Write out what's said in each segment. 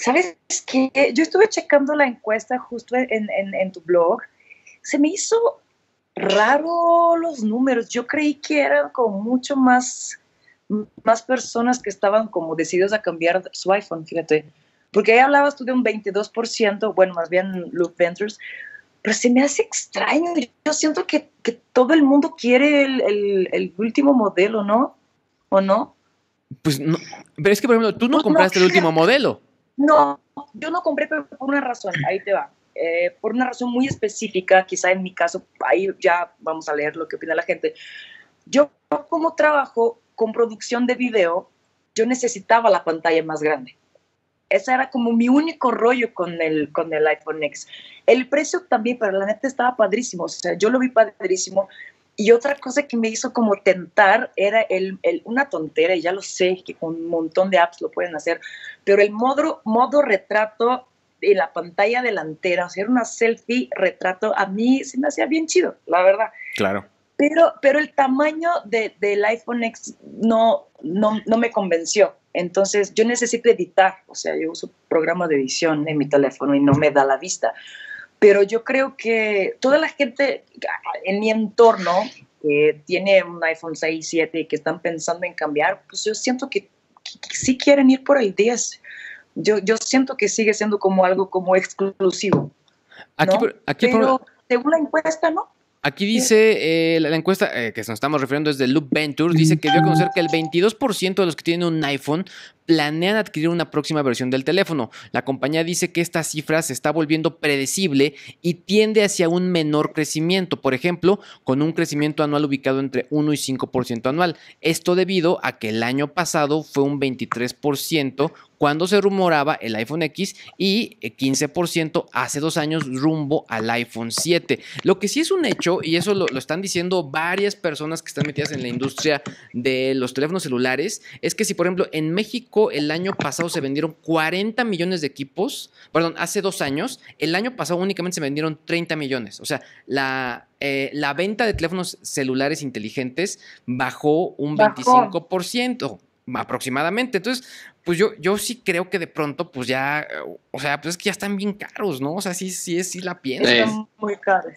¿Sabes qué? Yo estuve checando la encuesta justo en, tu blog. Se me hizo raro los números. Yo creí que eran como mucho más, más personas que estaban como decididos a cambiar su iPhone, fíjate. Porque ahí hablabas tú de un 22%, bueno, más bien Luke Ventures, pero se me hace extraño. Yo siento que, que todo el mundo quiere el, el, último modelo, ¿no? ¿O no? Pues no. Pero es que, por ejemplo, tú no, pues compraste el último modelo. No, yo no compré, por una razón, ahí te va. Eh, por una razón muy específica, quizá en mi caso, ahí ya vamos a leer lo que opina la gente. Yo como trabajo con producción de video, yo necesitaba la pantalla más grande. Ese era como mi único rollo con el, con el iPhone X. El precio también, para la neta estaba padrísimo. O sea, yo lo vi padrísimo. Y otra cosa que me hizo como tentar era el, una tontera, y ya lo sé, que con un montón de apps lo pueden hacer, pero el modo, modo retrato en la pantalla delantera, o sea, era una selfie retrato, a mí se me hacía bien chido, la verdad. Claro. Pero, pero el tamaño de, del iPhone X no, no, no me convenció. Entonces yo necesito editar, o sea, yo uso programa de edición en mi teléfono y no me da la vista pero yo creo que toda la gente en mi entorno que tiene un iPhone 6, 7 y que están pensando en cambiar, pues yo siento que, sí quieren ir por el 10. Yo, yo siento que sigue siendo como algo como exclusivo. aquí pero según la encuesta, ¿no? Aquí dice eh, la, encuesta eh, que nos estamos refiriendo es de Loop Ventures. Dice que dio a conocer que el 22% de los que tienen un iPhone planean adquirir una próxima versión del teléfono. La compañía dice que esta cifra se está volviendo predecible y tiende hacia un menor crecimiento, por ejemplo, con un crecimiento anual ubicado entre 1 y 5% anual. Esto debido a que el año pasado fue un 23% cuando se rumoraba el iPhone X y 15% eh, hace dos años rumbo al iPhone 7. Lo que sí es un hecho, y eso lo, están diciendo varias personas que están metidas en la industria de los teléfonos celulares, es que si por ejemplo en México el año pasado se vendieron 40 millones de equipos, perdón, hace dos años, el año pasado únicamente se vendieron 30 millones. O sea, la, eh, la venta de teléfonos celulares inteligentes bajó un 25% aproximadamente. Entonces, pues yo, yo sí creo que de pronto, pues ya, o sea, pues es que ya están bien caros, ¿no? O sea, sí, sí, sí la pienso. muy caros.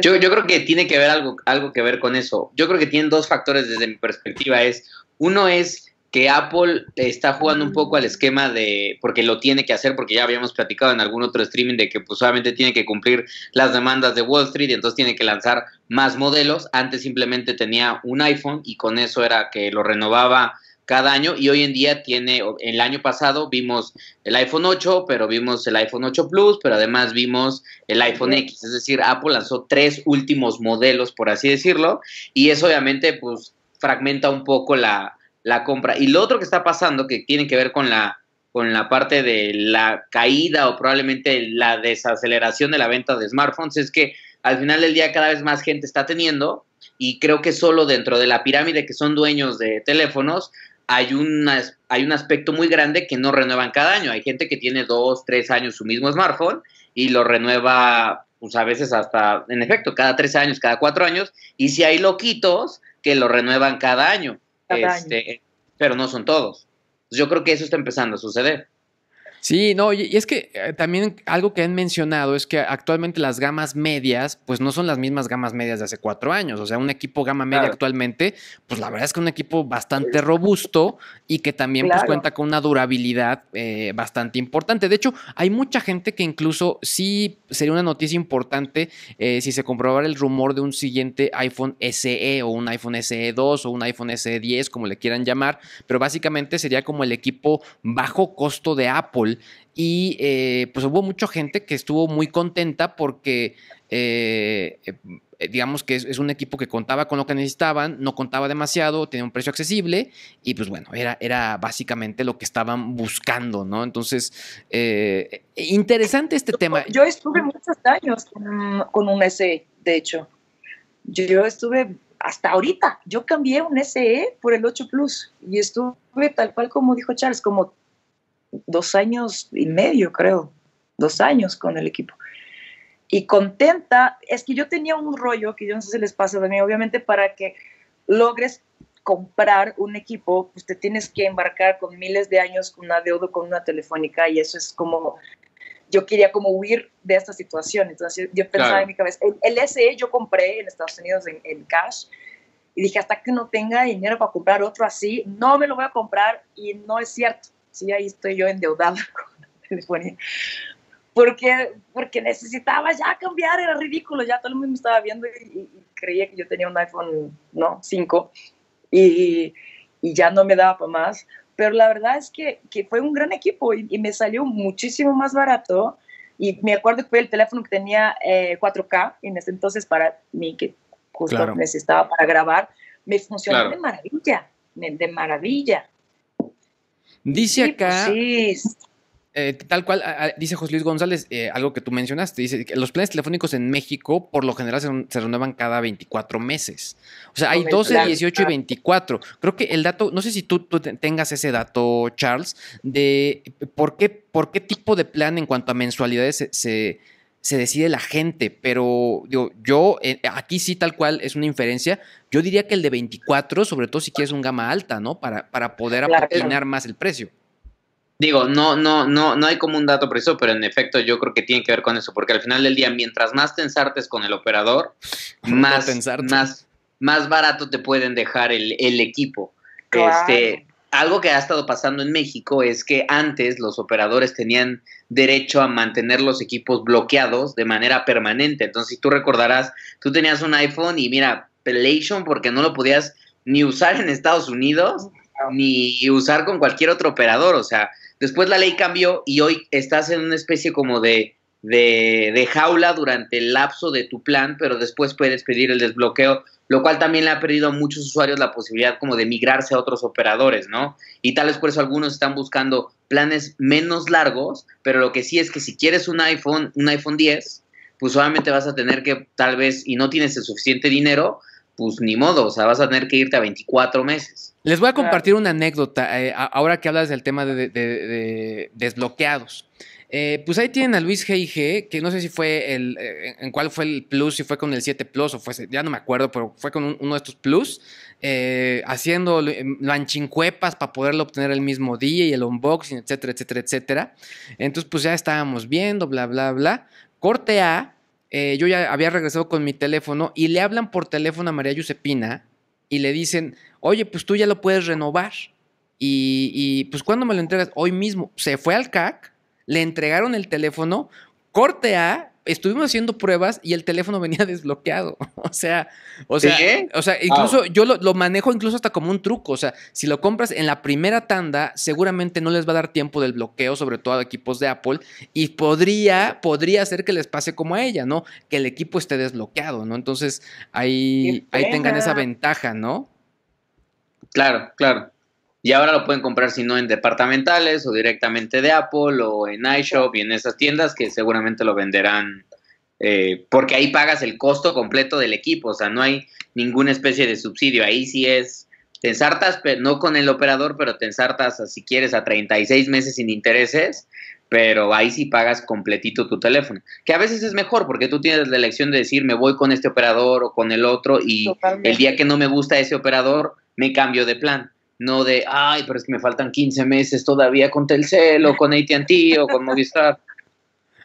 Yo, yo creo que tiene que ver algo, algo que ver con eso. Yo creo que tienen dos factores desde mi perspectiva. Es, uno es que Apple está jugando un poco al esquema de, porque lo tiene que hacer, porque ya habíamos platicado en algún otro streaming de que pues solamente tiene que cumplir las demandas de Wall Street y entonces tiene que lanzar más modelos. Antes simplemente tenía un iPhone y con eso era que lo renovaba cada año y hoy en día tiene, el año pasado vimos el iPhone 8, pero vimos el iPhone 8 Plus, pero además vimos el iPhone X, es decir, Apple lanzó tres últimos modelos, por así decirlo, y eso obviamente pues fragmenta un poco la, la compra. Y lo otro que está pasando, que tiene que ver con la, con la parte de la caída o probablemente la desaceleración de la venta de smartphones, es que al final del día cada vez más gente está teniendo y creo que solo dentro de la pirámide que son dueños de teléfonos hay, una, hay un aspecto muy grande que no renuevan cada año. Hay gente que tiene dos, tres años su mismo smartphone y lo renueva, pues a veces hasta, en efecto, cada tres años, cada cuatro años. Y si hay loquitos que lo renuevan cada año, este, año. pero no son todos. Yo creo que eso está empezando a suceder. Sí, no, y es que eh, también algo que han mencionado es que actualmente las gamas medias, pues no son las mismas gamas medias de hace cuatro años. O sea, un equipo gama media actualmente, pues la verdad es que un equipo bastante robusto y que también pues, cuenta con una durabilidad eh, bastante importante. De hecho, hay mucha gente que incluso sí sería una noticia importante eh, si se comprobara el rumor de un siguiente iPhone SE o un iPhone SE 2 o un iPhone SE 10, como le quieran llamar, pero básicamente sería como el equipo bajo costo de Apple y eh, pues hubo mucha gente que estuvo muy contenta porque eh, eh, digamos que es, un equipo que contaba con lo que necesitaban, no contaba demasiado, tenía un precio accesible y pues bueno, era, era básicamente lo que estaban buscando, ¿no? Entonces, interesante este tema. Yo estuve muchos años con, con, un SE, de hecho. Yo estuve hasta ahorita, yo cambié un SE por el 8 Plus y estuve tal cual como dijo Charles, como dos años y medio, creo, dos años con el equipo. Y contenta, es que yo tenía un rollo que yo no sé si les pasa también, obviamente para que logres comprar un equipo, pues te tienes que embarcar con miles de años con una deuda con una telefónica y eso es como, yo quería como huir de esta situación, entonces yo pensaba en mi cabeza, el, SE yo compré en Estados Unidos en, en cash, y dije, hasta que no tenga dinero para comprar otro así, no me lo voy a comprar y no es cierto sí, ahí estoy yo endeudada con el teléfono Porque, porque necesitaba ya cambiar, era ridículo, ya todo el mundo me estaba viendo y, creía que yo tenía un iPhone ¿no? 5 y, ya no me daba para más. Pero la verdad es que, fue un gran equipo y, me salió muchísimo más barato. Y me acuerdo que fue el teléfono que tenía 4K eh, en ese entonces para mí, que justo necesitaba para grabar, me funcionó de maravilla, de maravilla. Dice acá. Pues, eh, tal cual, dice José Luis González, eh, algo que tú mencionaste, dice que los planes telefónicos en México por lo general se, renuevan cada 24 meses. O sea, hay 12, 18 y 24. Creo que el dato, no sé si tú, tengas ese dato, Charles, de eh, por qué, por qué tipo de plan en cuanto a mensualidades se se decide la gente, pero yo, eh, aquí sí tal cual es una inferencia, yo diría que el de 24, sobre todo si quieres un gama alta, ¿no? Para, para poder apropinar más el precio. Digo, no, no, no, no hay como un dato preciso, pero en efecto yo creo que tiene que ver con eso, porque al final del día, mientras más tensartes con el operador, más, más, barato te pueden dejar el, equipo. Claro. Este, algo que ha estado pasando en México es que antes los operadores tenían derecho a mantener los equipos bloqueados de manera permanente. Entonces, si tú recordarás, tú tenías un iPhone y mira, Pelation porque no lo podías ni usar en Estados Unidos ni usar con cualquier otro operador. O sea, después la ley cambió y hoy estás en una especie como de de, jaula durante el lapso de tu plan, pero después puedes pedir el desbloqueo, lo cual también le ha perdido a muchos usuarios la posibilidad como de migrarse a otros operadores, ¿no? Y tal vez por eso algunos están buscando planes menos largos, pero lo que sí es que si quieres un iPhone, un iPhone 10, pues solamente vas a tener que tal vez, y no tienes el suficiente dinero, pues ni modo, o sea, vas a tener que irte a 24 meses. Les voy a compartir una anécdota, eh, ahora que hablas del tema de, de desbloqueados. Eh, pues ahí tienen a Luis G.I.G., que no sé si fue el, eh, en cuál fue el plus, si fue con el 7 Plus o fue, ya no me acuerdo, pero fue con uno de estos plus, eh, haciendo em, lanchincuepas para poderlo obtener el mismo día y el unboxing, etcétera, etcétera, etcétera. Entonces, pues ya estábamos viendo, bla, bla, bla. Corte A, eh, yo ya había regresado con mi teléfono y le hablan por teléfono a María Giuseppina y le dicen, oye, pues tú ya lo puedes renovar. Y, y pues, ¿cuándo me lo entregas? Hoy mismo. Se fue al CAC le entregaron el teléfono, corte A, estuvimos haciendo pruebas y el teléfono venía desbloqueado. O sea, o sea, o sea incluso ah. yo lo, manejo incluso hasta como un truco. O sea, si lo compras en la primera tanda, seguramente no les va a dar tiempo del bloqueo, sobre todo a equipos de Apple, y podría, podría ser que les pase como a ella, ¿no? Que el equipo esté desbloqueado, ¿no? Entonces, ahí, ahí tengan esa ventaja, ¿no? Claro, claro y ahora lo pueden comprar si no en departamentales o directamente de Apple o en iShop y en esas tiendas que seguramente lo venderán eh, porque ahí pagas el costo completo del equipo, o sea, no hay ninguna especie de subsidio, ahí sí es, te ensartas, no con el operador, pero te ensartas si quieres a 36 meses sin intereses, pero ahí sí pagas completito tu teléfono, que a veces es mejor porque tú tienes la elección de decir me voy con este operador o con el otro y el día que no me gusta ese operador me cambio de plan no de, ay, pero es que me faltan 15 meses todavía con Telcel o con ATT o con Movistar.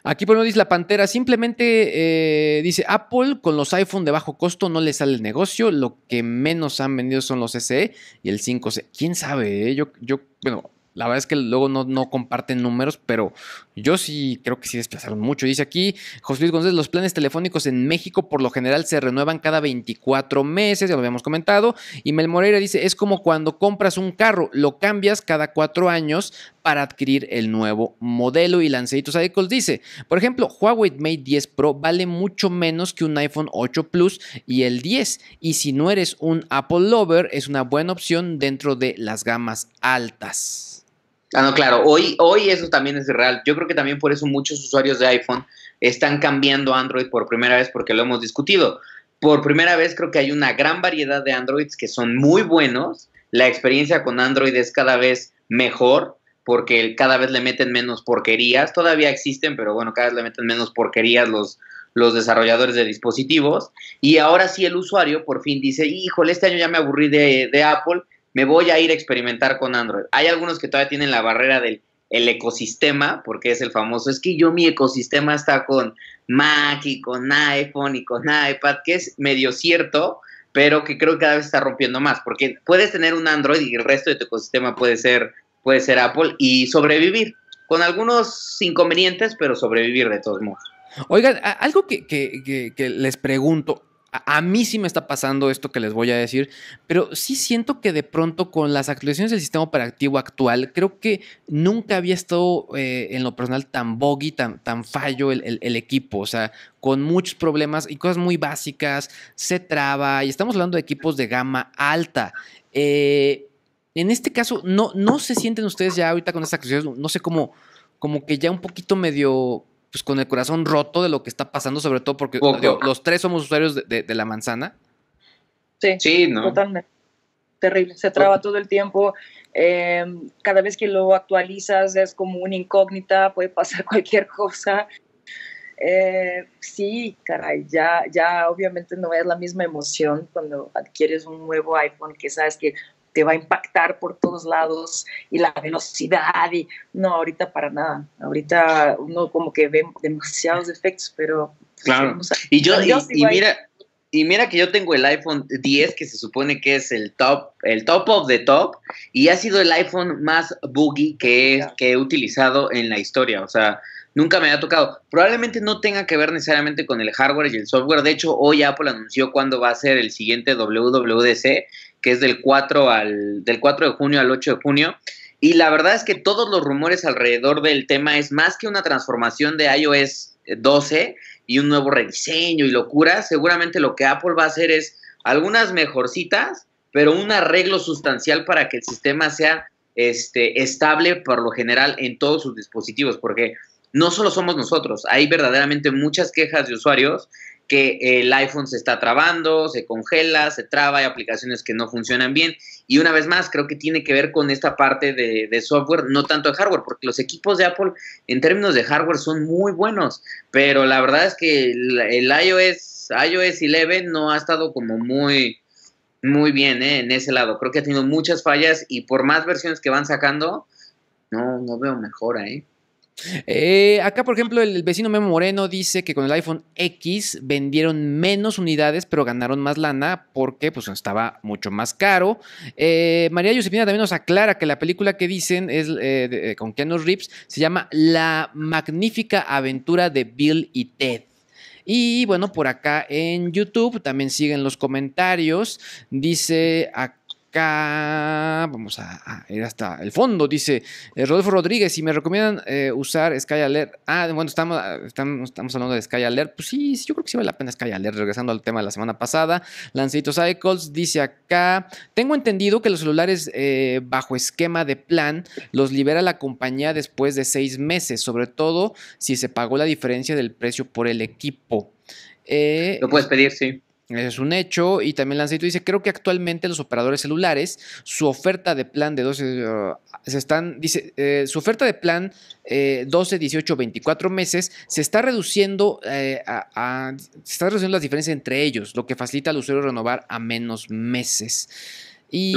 Aquí por dice la Pantera, simplemente eh, dice Apple con los iPhone de bajo costo no le sale el negocio, lo que menos han vendido son los SE y el 5C. ¿Quién sabe? Eh? Yo, yo, bueno, la verdad es que luego no, no comparten números, pero yo sí creo que sí desplazaron mucho. Dice aquí José Luis González, los planes telefónicos en México por lo general se renuevan cada 24 meses, ya lo habíamos comentado. Y Mel Moreira dice, es como cuando compras un carro, lo cambias cada cuatro años para adquirir el nuevo modelo. Y Lanceitos Cycles dice, por ejemplo, Huawei Mate 10 Pro vale mucho menos que un iPhone 8 Plus y el 10. Y si no eres un Apple Lover, es una buena opción dentro de las gamas altas. Ah, no, claro, hoy, hoy eso también es real. Yo creo que también por eso muchos usuarios de iPhone están cambiando a Android por primera vez porque lo hemos discutido. Por primera vez creo que hay una gran variedad de Androids que son muy buenos. La experiencia con Android es cada vez mejor porque cada vez le meten menos porquerías. Todavía existen, pero bueno, cada vez le meten menos porquerías los, los desarrolladores de dispositivos. Y ahora sí el usuario por fin dice, híjole, este año ya me aburrí de, de Apple me voy a ir a experimentar con Android. Hay algunos que todavía tienen la barrera del el ecosistema, porque es el famoso, es que yo mi ecosistema está con Mac y con iPhone y con iPad, que es medio cierto, pero que creo que cada vez está rompiendo más, porque puedes tener un Android y el resto de tu ecosistema puede ser, puede ser Apple y sobrevivir, con algunos inconvenientes, pero sobrevivir de todos modos. Oigan, algo que, que, que, que les pregunto, a, mí sí me está pasando esto que les voy a decir, pero sí siento que de pronto con las actualizaciones del sistema operativo actual, creo que nunca había estado eh, en lo personal tan boggy, tan, tan fallo el, equipo, o sea, con muchos problemas y cosas muy básicas, se traba, y estamos hablando de equipos de gama alta. Eh, en este caso, no, no se sienten ustedes ya ahorita con estas actualizaciones, no sé cómo, como que ya un poquito medio pues con el corazón roto de lo que está pasando, sobre todo porque los tres somos usuarios de, la manzana. Sí, sí totalmente. Terrible, se traba pues todo el tiempo. Em, cada vez que lo actualizas es como una incógnita, puede pasar cualquier cosa. Eh, sí, caray, ya, ya obviamente no es la misma emoción cuando adquieres un nuevo iPhone que sabes que te va a impactar por todos lados y la velocidad y no, ahorita para nada, ahorita uno como que ve demasiados efectos, pero... Pues, claro, y yo, y, mira, y mira que yo tengo el iPhone 10 que se supone que es el top, el top of the top y ha sido el iPhone más buggy que, que he utilizado en la historia, o sea, nunca me ha tocado. Probablemente no tenga que ver necesariamente con el hardware y el software, de hecho hoy Apple anunció cuándo va a ser el siguiente WWDC que es del 4, al, del de junio al 8 de junio. Y la verdad es que todos los rumores alrededor del tema es más que una transformación de iOS 12 eh, y un nuevo rediseño y locura. Seguramente lo que Apple va a hacer es algunas mejorcitas, pero un arreglo sustancial para que el sistema sea este, estable por lo general en todos sus dispositivos, porque no solo somos nosotros, hay verdaderamente muchas quejas de usuarios que eh, el iPhone se está trabando, se congela, se traba, hay aplicaciones que no funcionan bien. Y una vez más, creo que tiene que ver con esta parte de, software, no tanto de hardware, porque los equipos de Apple en términos de hardware son muy buenos, pero la verdad es que el, iOS, iOS 11 no ha estado como muy, muy bien eh, en ese lado. Creo que ha tenido muchas fallas y por más versiones que van sacando, no, no veo mejora, ¿eh? Eh, acá, por ejemplo, el vecino Memo Moreno dice que con el iPhone X vendieron menos unidades, pero ganaron más lana porque pues, estaba mucho más caro. Eh, María Josepina también nos aclara que la película que dicen es eh, con Keanu Reeves se llama La magnífica aventura de Bill y Ted. Y bueno, por acá en YouTube también siguen los comentarios. Dice acá acá. Vamos a, ir hasta el fondo. Dice eh, Rodolfo Rodríguez, si me recomiendan eh, usar Sky Alert. Ah, bueno, estamos, estamos, hablando de Sky Alert. Pues sí, yo creo que sí vale la pena Sky Alert. Regresando al tema de la semana pasada. Lancito Cycles dice acá. Tengo entendido que los celulares eh, bajo esquema de plan los libera la compañía después de seis meses, sobre todo si se pagó la diferencia del precio por el equipo. lo puedes pedir, sí es un hecho. Y también Lancito dice, creo que actualmente los operadores celulares, su oferta de plan de 12, eh, se están, dice, eh, su oferta de plan eh, 12, 18, 24 meses se está reduciendo, eh, a, se reduciendo las diferencias entre ellos, lo que facilita al usuario renovar a menos meses. Y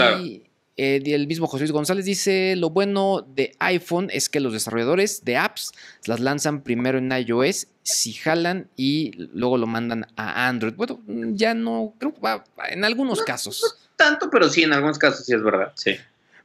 eh, el mismo José Luis González dice, lo bueno de iPhone es que los desarrolladores de apps las lanzan primero en iOS, si jalan y luego lo mandan a Android. Bueno, ya no, creo que va en algunos casos. tanto, pero sí, en algunos casos sí es verdad, sí.